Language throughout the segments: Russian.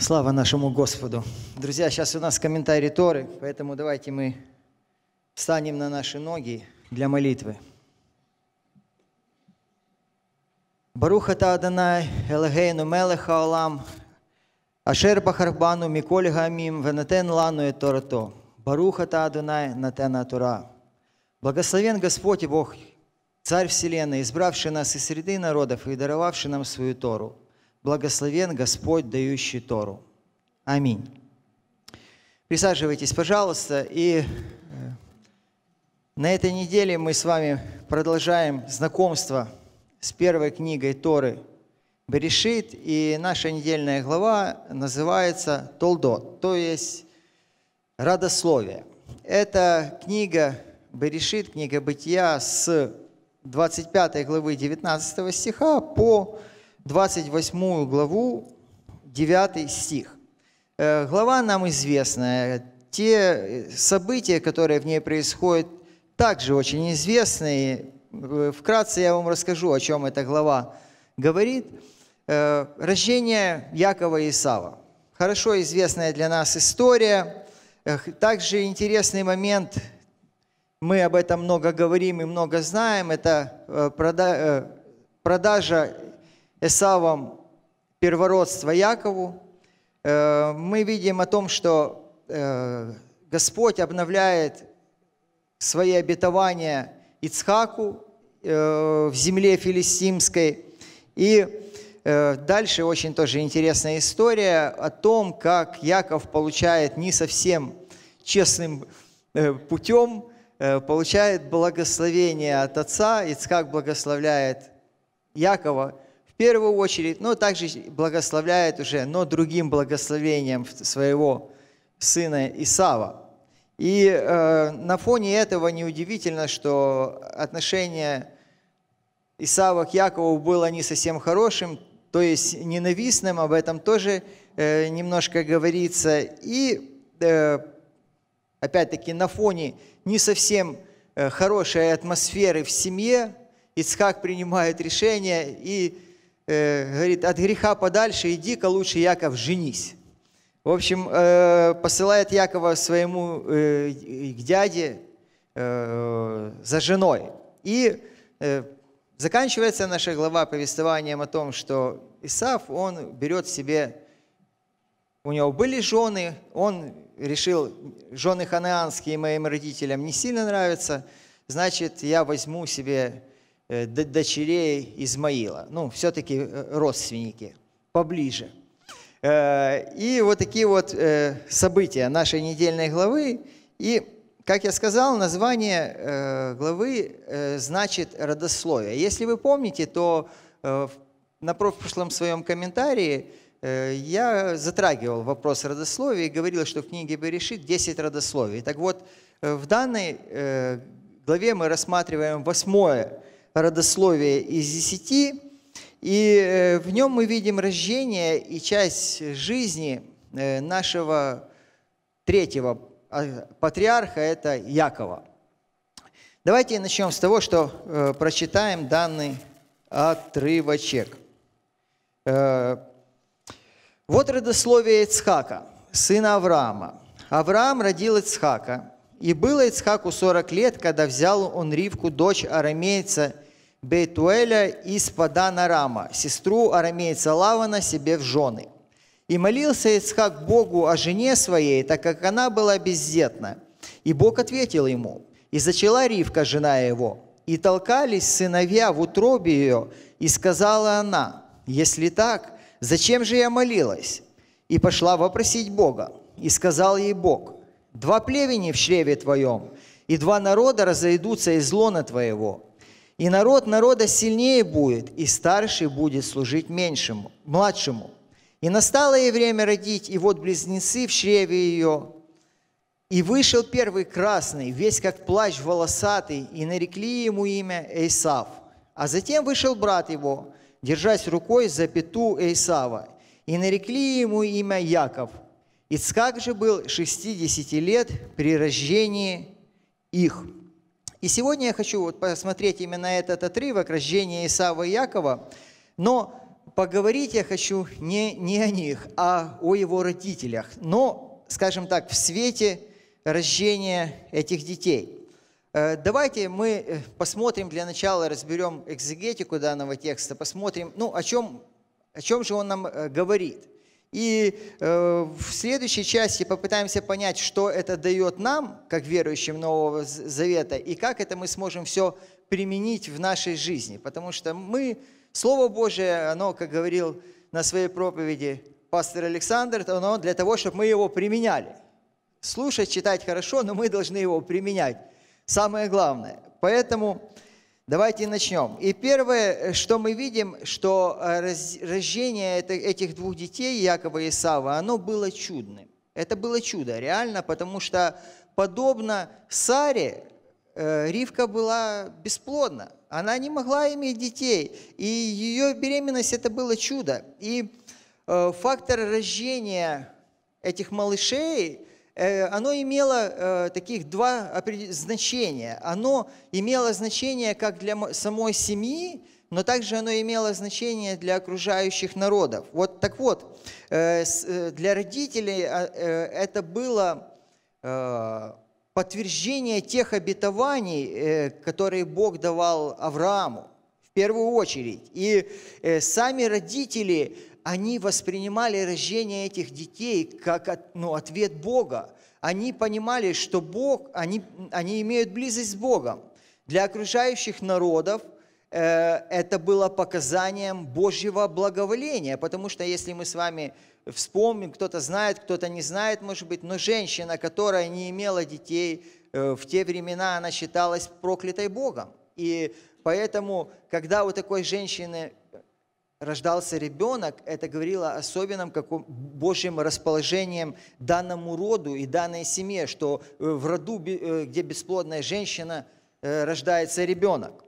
Слава нашему Господу. Друзья, сейчас у нас комментарий Торы, поэтому давайте мы встанем на наши ноги для молитвы. Баруха Таданай, Элагейну Мелеха Алам, Ашер Бахарбану, Миколь Гамим, Венатен Лану и Торато. Баруха Таданай, Натена Тора. Благословен Господь Бог, Царь Вселенной, избравший нас из среды народов и даровавший нам свою Тору. Благословен Господь, дающий Тору. Аминь. Присаживайтесь, пожалуйста. И э, на этой неделе мы с вами продолжаем знакомство с первой книгой Торы Берешит. И наша недельная глава называется Толдот, то есть «Радословие». Это книга Берешит, книга Бытия с 25 главы 19 стиха по 28 главу, 9 стих. Э, глава нам известная. Те э, события, которые в ней происходят, также очень известные э, Вкратце я вам расскажу, о чем эта глава говорит. Рождение Якова и Исава. Хорошо известная для нас история. Также интересный момент, мы об этом много говорим и много знаем, это продажа Эсавом первородство Якову, э, мы видим о том, что э, Господь обновляет свои обетования Ицхаку э, в земле филистимской. И дальше очень тоже интересная история о том, как Яков получает не совсем честным путем, получает благословение от отца, Ицхак благословляет Якова – первую очередь, но также благословляет уже, но другим благословением своего сына Исава. И э, на фоне этого неудивительно, что отношение Исава к Якову было не совсем хорошим, то есть ненавистным, об этом тоже э, немножко говорится. И э, опять-таки на фоне не совсем э, хорошей атмосферы в семье Ицхак принимает решение и Э, говорит, от греха подальше иди-ка лучше, Яков, женись. В общем, э, посылает Якова своему э, к дяде за женой. И заканчивается наша глава повествованием о том, что Исаф, он берет себе, у него были жены, он решил, жены ханаанские моим родителям не сильно нравятся, значит, я возьму себе Э, дочерей Измаила. Ну, все-таки э, родственники, поближе. Э, и вот такие вот события нашей недельной главы. И, как я сказал, название главы значит «родословие». Если вы помните, то на прошлом своем комментарии я затрагивал вопрос родословия и говорил, что в книге Берешит 10 родословий. Так вот, в данной главе мы рассматриваем восьмое родословие из десяти, и э, в нем мы видим рождение и часть жизни э, нашего третьего а, патриарха, это Якова. Давайте начнем с того, что э, прочитаем данный отрывочек. Вот родословие Ицхака, сына Авраама. Авраам родил Ицхака, и было Ицхаку сорок лет, когда взял он Ривку, дочь арамейца Бейтуэля из Падана Рама, сестру арамейца Лавана себе в жены. И молился Ицхак Богу о жене своей, так как она была бездетна. И Бог ответил ему, и зачала Ривка, жена его, и толкались сыновья в утробе ее, и сказала она, если так, зачем же я молилась? И пошла вопросить Бога, и сказал ей Бог – Два племени в чреве твоем, и два народа разойдутся из лона твоего. И народ народа сильнее будет, и старший будет служить меньшему, младшему. И настало ей время родить, и вот близнецы в чреве ее. И вышел первый красный, весь как плащ волосатый, и нарекли ему имя Эйсав. А затем вышел брат его, держась рукой за пету Эйсава, и нарекли ему имя Яков – Ицхак же был 60 лет при рождении их. И сегодня я хочу вот посмотреть именно этот отрывок рождения Исава и Якова, но поговорить я хочу не, не о них, а о его родителях, но, скажем так, в свете рождения этих детей э, – Давайте мы э, посмотрим для начала, разберем экзегетику данного текста, посмотрим, ну, о чем, о чем же он нам э, говорит. И э, в следующей части попытаемся понять, что это дает нам, как верующим Нового Завета, и как это мы сможем все применить в нашей жизни. Потому что мы, Слово Божие, оно, как говорил на своей проповеди пастор Александр, оно для того, чтобы мы его применяли. Слушать, читать хорошо, но мы должны его применять. Самое главное. Поэтому Давайте начнем. И первое, э, что мы видим, что э, рождение этих двух детей, Якова и Сава, оно было чудным. Это было чудо, реально, потому что подобно Саре, э, Ривка была бесплодна. Она не могла иметь детей. И ее беременность – это было чудо. И фактор рождения этих малышей Э, оно имело э, таких два значения. Оно имело значение как для самой семьи, но также оно имело значение для окружающих народов. Вот так вот, э, для родителей а, это было подтверждение тех обетований, которые Бог давал Аврааму первую очередь. И э, сами родители, они воспринимали рождение этих детей как от, ну, ответ Бога. Они понимали, что Бог, они, они имеют близость с Богом. Для окружающих народов э, это было показанием Божьего благоволения, потому что если мы с вами вспомним, кто-то знает, кто-то не знает, может быть, но женщина, которая не имела детей, э, в те времена она считалась проклятой Богом. И Поэтому, когда у такой женщины рождался ребенок, это говорило особенным, особенном каком, Божьем расположением данному роду и данной семье, что э, в роду, э, где бесплодная женщина, э, рождается ребенок.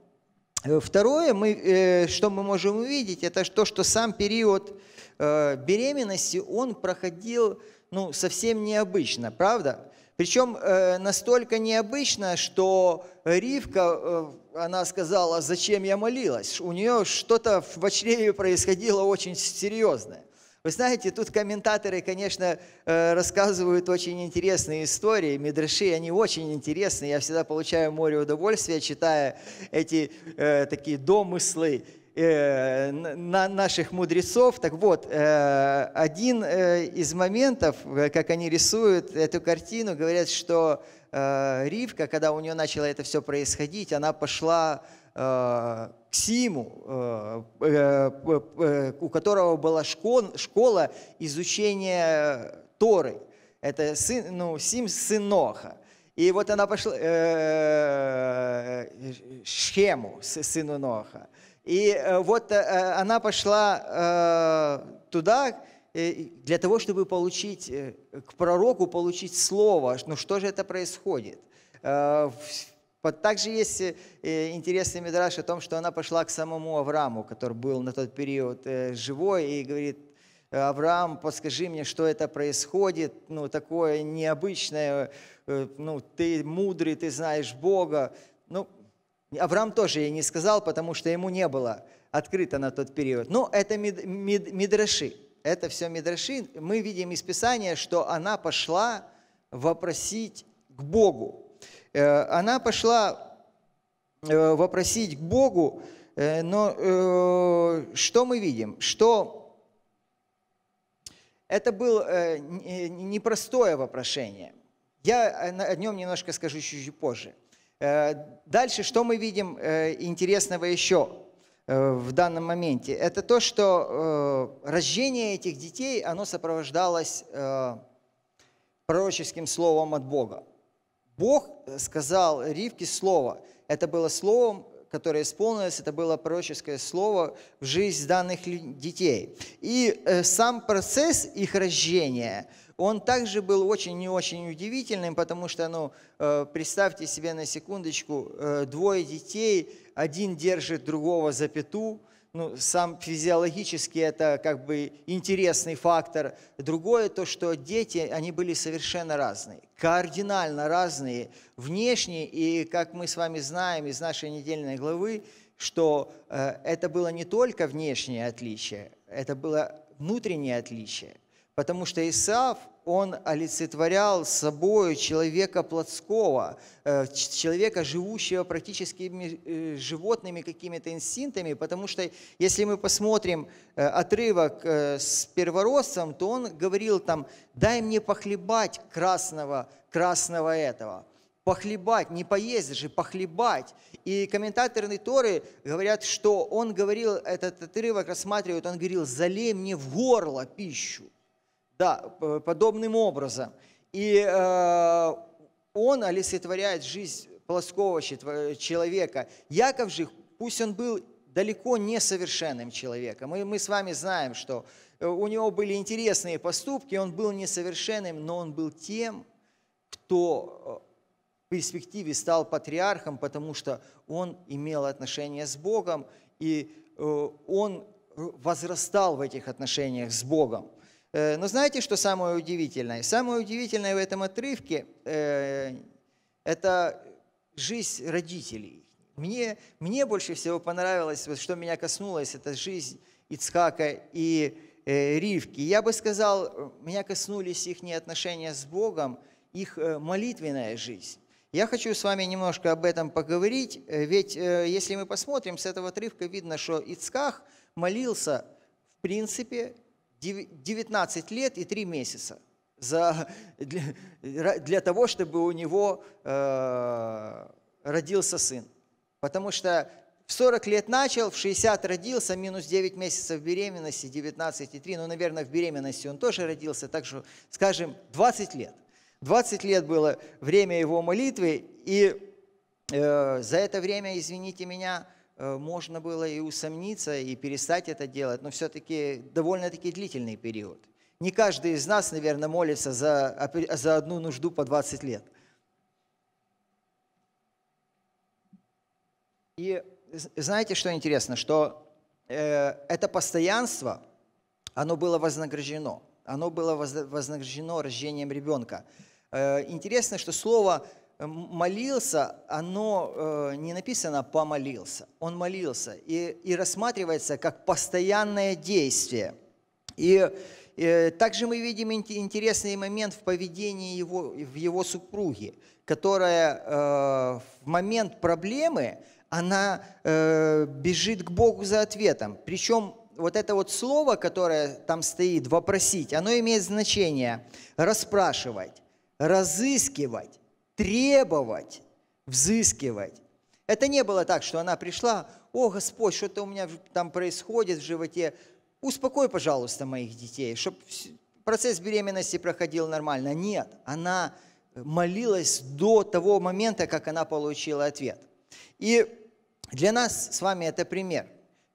Второе, мы, что мы можем увидеть, это то, что сам период беременности, он проходил ну, совсем необычно, правда? Причем э, настолько необычно, что Ривка, э, она сказала, зачем я молилась. У нее что-то в чреве происходило очень серьезное. Вы знаете, тут комментаторы, конечно, э, рассказывают очень интересные истории. Мидраши, они очень интересные. Я всегда получаю море удовольствия, читая эти э, такие домыслы Э, на наших мудрецов. Так вот, э, один э, из моментов, как они рисуют эту картину, говорят, что Ривка, когда у нее начало это все происходить, она пошла к Симу, у которого была школа изучения Торы. Это сын, ну, Сим – сын Ноха. И вот она пошла э, Шхему, сыну Ноха. И э, вот э, э, она пошла туда для того, чтобы получить к пророку, получить слово. Ну что же это происходит? Также есть интересный мидраж о том, что она пошла к самому Аврааму, который был на тот период живой, и говорит, Авраам, подскажи мне, что это происходит, ну, такое необычное, ну, ты мудрый, ты знаешь Бога. Ну, Авраам тоже ей не сказал, потому что ему не было открыто на тот период. Но это мид, мид, мидраши. Это все мидраши. Мы видим из Писания, что она пошла вопросить к Богу. Э, она пошла э, вопросить к Богу, э, но что мы видим? Что это было непростое вопрошение. Я о нем немножко скажу чуть-чуть позже. Э, дальше, что мы видим э, интересного еще э, в данном моменте? Это то, что рождение этих детей, оно сопровождалось пророческим словом от Бога. Бог сказал Ривке слово. Это было словом которое исполнилось, это было пророческое слово в жизнь данных детей. И э, сам процесс их рождения, он также был очень и очень удивительным, потому что, ну, э, представьте себе на секундочку, э, двое детей, один держит другого за пяту, ну, сам физиологически это как бы интересный фактор. Другое то, что дети, они были совершенно разные, кардинально разные внешне, и как мы с вами знаем из нашей недельной главы, что э, это было не только внешнее отличие, это было внутреннее отличие. Потому что Исаф он олицетворял собой человека плотского, э, человека, живущего практически э, животными какими-то инстинктами, потому что если мы посмотрим э, отрывок с первородцем, то он говорил там, дай мне похлебать красного, красного этого, похлебать, не поесть же, похлебать. И комментаторы Торы говорят, что он говорил, этот отрывок рассматривают, он говорил, залей мне в горло пищу. Да, подобным образом. И э, он олицетворяет жизнь плоского человека. Яков же, пусть он был далеко не совершенным человеком, и мы с вами знаем, что э, у него были интересные поступки, он был несовершенным, но он был тем, кто э, в перспективе стал патриархом, потому что он имел отношения с Богом, и э, он возрастал в этих отношениях с Богом. Э, но знаете, что самое удивительное? Самое удивительное в этом отрывке э, это жизнь родителей. Мне, мне больше всего понравилось, вот что меня коснулось, это жизнь Ицхака и э, Ривки. Я бы сказал, меня коснулись их отношения с Богом, их молитвенная жизнь. Я хочу с вами немножко об этом поговорить, ведь если мы посмотрим, с этого отрывка видно, что Ицках молился, в принципе, 19 лет и 3 месяца за, для, для того, чтобы у него э, родился сын. Потому что в 40 лет начал, в 60 родился, минус 9 месяцев беременности, и 19,3, ну, наверное, в беременности он тоже родился, так что, скажем, 20 лет. 20 лет было время его молитвы, и э, за это время, извините меня, Э, можно было и усомниться, и перестать это делать, но все-таки довольно-таки длительный период. Не каждый из нас, наверное, молится за, за одну нужду по 20 лет. И знаете, что интересно, что э, это постоянство, оно было вознаграждено. Оно было вознаграждено рождением ребенка. Э, интересно, что слово молился, оно э, не написано «помолился», он молился, и, и рассматривается как постоянное действие. И, и э, также мы видим интересный момент в поведении его, в его супруги, которая э, в момент проблемы, она э, бежит к Богу за ответом. Причем вот это вот слово, которое там стоит, «вопросить», оно имеет значение «расспрашивать», «разыскивать», требовать, взыскивать. Это не было так, что она пришла, о, Господь, что-то у меня там происходит в животе, успокой, пожалуйста, моих детей, чтобы процесс беременности проходил нормально. Нет, она э, молилась до того момента, как она получила ответ. И для нас с вами это пример.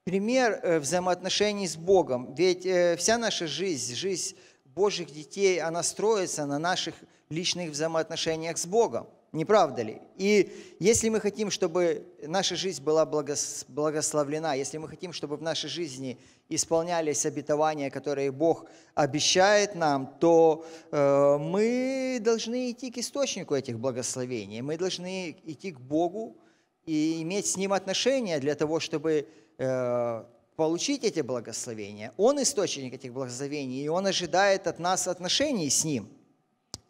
Пример э, взаимоотношений с Богом. Ведь э, вся наша жизнь, жизнь Божьих детей, она строится на наших личных взаимоотношениях с Богом. Не правда ли? И если мы хотим, чтобы наша жизнь была благословлена, если мы хотим, чтобы в нашей жизни исполнялись обетования, которые Бог обещает нам, то э, мы должны идти к источнику этих благословений. Мы должны идти к Богу и иметь с Ним отношения для того, чтобы э, получить эти благословения. Он источник этих благословений, и Он ожидает от нас отношений с Ним.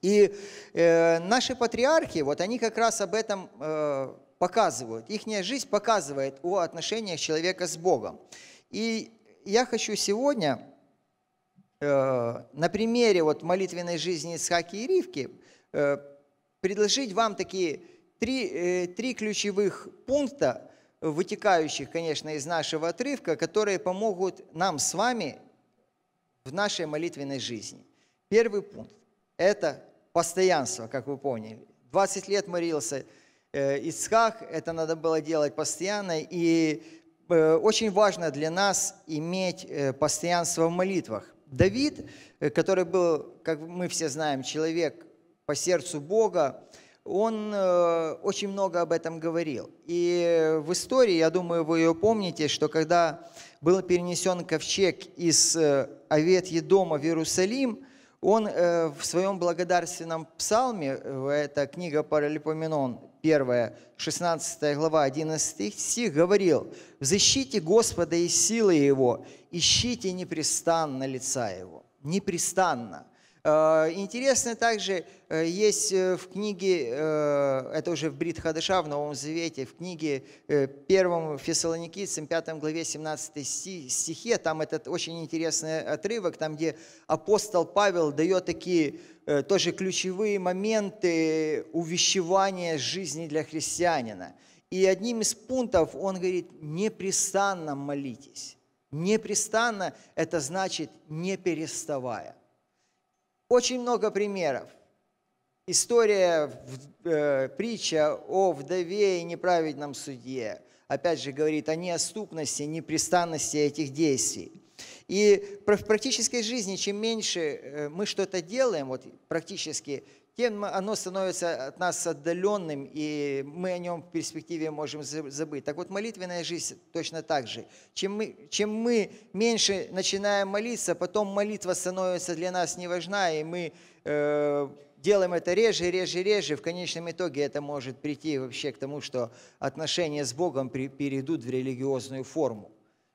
И э, наши патриархи, вот они как раз об этом э, показывают. Ихняя жизнь показывает о отношениях человека с Богом. И я хочу сегодня э, на примере вот молитвенной жизни Исхаки и Ривки э, предложить вам такие три, э, три ключевых пункта, вытекающих, конечно, из нашего отрывка, которые помогут нам с вами в нашей молитвенной жизни. Первый пункт – это постоянство, как вы поняли. 20 лет морился э, Ицхак, это надо было делать постоянно, и э, очень важно для нас иметь э, постоянство в молитвах. Давид, который был, как мы все знаем, человек по сердцу Бога, он очень много об этом говорил. И в истории, я думаю, вы ее помните, что когда был перенесен ковчег из Авет-Едома в Иерусалим, он э, в своем благодарственном псалме, э, это книга Паралипоменон, 1, 16 глава, 11 стих, говорил, «В защите Господа и силы Его, ищите непрестанно лица Его». Непрестанно. Э, интересно также э, есть э, в книге, это уже в Брит Хадаша, в Новом Завете, в книге 1 Фессалоникийцам, 5 главе 17 стихе, там этот очень интересный отрывок, там где апостол Павел дает такие тоже ключевые моменты увещевания жизни для христианина. И одним из пунктов он говорит, непрестанно молитесь. Непрестанно – это значит не переставая – очень много примеров. История, э, притча о вдове и неправедном судье, опять же, говорит о неоступности, непрестанности этих действий. И в практической жизни, чем меньше э, мы что-то делаем, вот практически тем оно становится от нас отдаленным, и мы о нем в перспективе можем забыть. Так вот, молитвенная жизнь точно так же. Чем мы, чем мы меньше начинаем молиться, потом молитва становится для нас неважна, и мы э, делаем это реже, реже, реже. В конечном итоге это может прийти вообще к тому, что отношения с Богом при, перейдут в религиозную форму,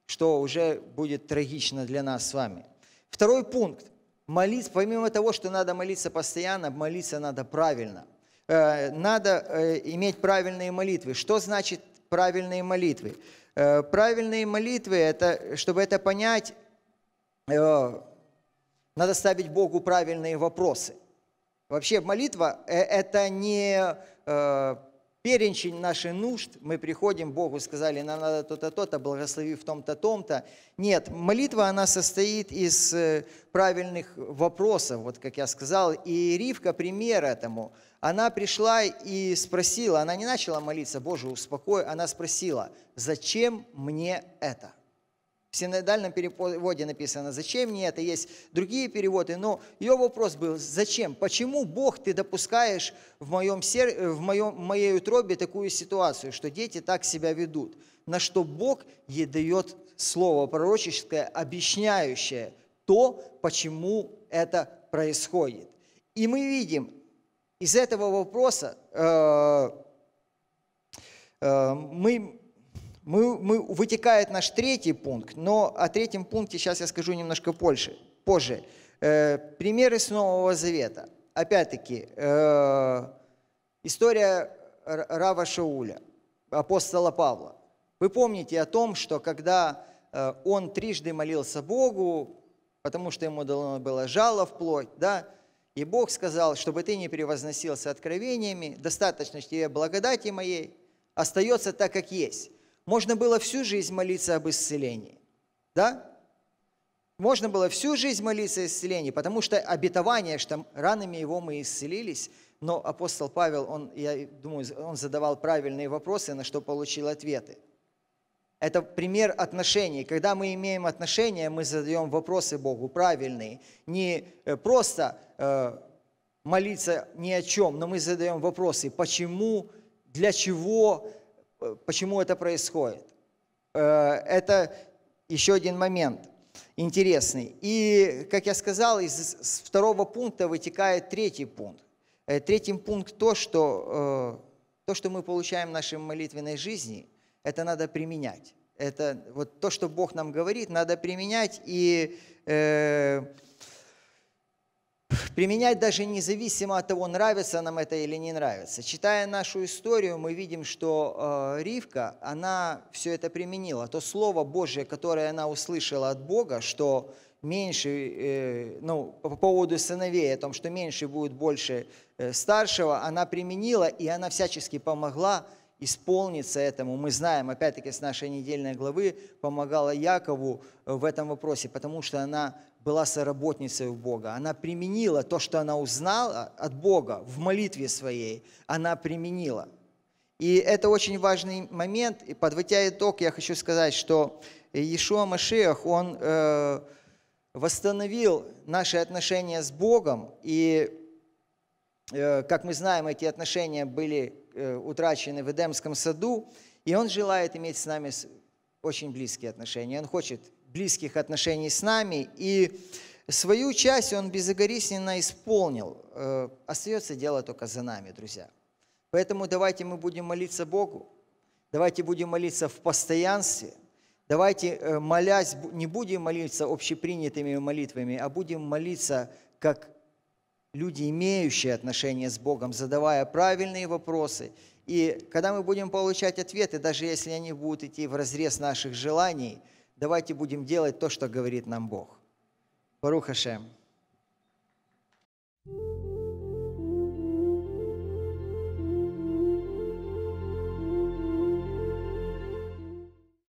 что уже будет трагично для нас с вами. Второй пункт – молиться, помимо того, что надо молиться постоянно, молиться надо правильно. Э, надо э, иметь правильные молитвы. Что значит правильные молитвы? Э, правильные молитвы, это, чтобы это понять, надо ставить Богу правильные вопросы. Вообще молитва – это не перечень наших нужд, мы приходим Богу, сказали, нам надо то-то, то-то, благослови в том-то, том-то. Нет, молитва, она состоит из э, правильных вопросов, вот как я сказал, и Ривка пример этому. Она пришла и спросила, она не начала молиться, Боже, успокой, она спросила, зачем мне это? В синодальном переводе написано, зачем мне это, есть другие переводы, но ее вопрос был, зачем, почему Бог ты допускаешь в, моем сер... в моем... моей утробе такую ситуацию, что дети так себя ведут, на что Бог ей дает слово пророческое, объясняющее то, почему это происходит. И мы видим из этого вопроса, э, э, мы мы, мы, вытекает наш третий пункт, но о третьем пункте сейчас я скажу немножко позже. позже. Э, примеры с Нового Завета. Опять-таки, э, история Рава Шауля, апостола Павла. Вы помните о том, что когда э, он трижды молился Богу, потому что ему дано было жало вплоть, да, и Бог сказал, чтобы ты не превозносился откровениями, достаточно тебе благодати моей, остается так, как есть. Можно было всю жизнь молиться об исцелении. Да? Можно было всю жизнь молиться о исцелении, потому что обетование, что ранами его мы исцелились, но апостол Павел, он, я думаю, он задавал правильные вопросы, на что получил ответы. Это пример отношений. Когда мы имеем отношения, мы задаем вопросы Богу правильные. Не э, просто э, молиться ни о чем, но мы задаем вопросы, почему, для чего, почему это происходит. Э, это еще один момент интересный. И, как я сказал, из второго пункта вытекает третий пункт. Э, третий пункт то, что э, то, что мы получаем в нашей молитвенной жизни, это надо применять. Это вот то, что Бог нам говорит, надо применять и э, Применять даже независимо от того, нравится нам это или не нравится. Читая нашу историю, мы видим, что э, Ривка, она все это применила. То слово Божье, которое она услышала от Бога, что меньше, э, ну, по поводу сыновей, о том, что меньше будет больше э, старшего, она применила, и она всячески помогла исполнится этому. Мы знаем, опять-таки, с нашей недельной главы помогала Якову э, в этом вопросе, потому что она была соработницей у Бога. Она применила то, что она узнала от Бога в молитве своей, она применила. И это очень важный момент. И подводя итог, я хочу сказать, что Иешуа Машиах, он э, восстановил наши отношения с Богом. И, э, как мы знаем, эти отношения были Э, утрачены в Эдемском саду, и Он желает иметь с нами очень близкие отношения. Он хочет близких отношений с нами, и свою часть Он безогорисненно исполнил. Э, остается дело только за нами, друзья. Поэтому давайте мы будем молиться Богу, давайте будем молиться в постоянстве, давайте, э, молясь, не будем молиться общепринятыми молитвами, а будем молиться как люди, имеющие отношение с Богом, задавая правильные вопросы. И когда мы будем получать ответы, даже если они будут идти в разрез наших желаний, давайте будем делать то, что говорит нам Бог. Баруха thank you